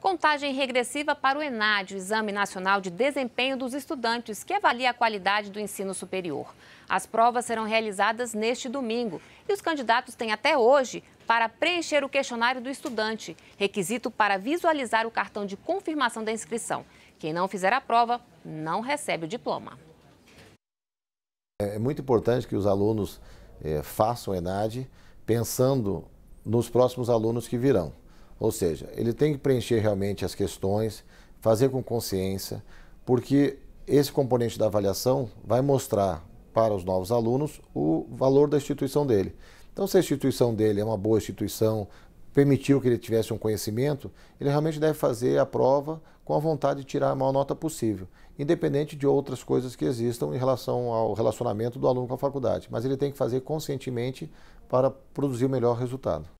Contagem regressiva para o ENAD, o Exame Nacional de Desempenho dos Estudantes, que avalia a qualidade do ensino superior. As provas serão realizadas neste domingo e os candidatos têm até hoje para preencher o questionário do estudante, requisito para visualizar o cartão de confirmação da inscrição. Quem não fizer a prova não recebe o diploma. É, é muito importante que os alunos é, façam o ENAD pensando nos próximos alunos que virão. Ou seja, ele tem que preencher realmente as questões, fazer com consciência, porque esse componente da avaliação vai mostrar para os novos alunos o valor da instituição dele. Então, se a instituição dele é uma boa instituição, permitiu que ele tivesse um conhecimento, ele realmente deve fazer a prova com a vontade de tirar a maior nota possível, independente de outras coisas que existam em relação ao relacionamento do aluno com a faculdade. Mas ele tem que fazer conscientemente para produzir o melhor resultado.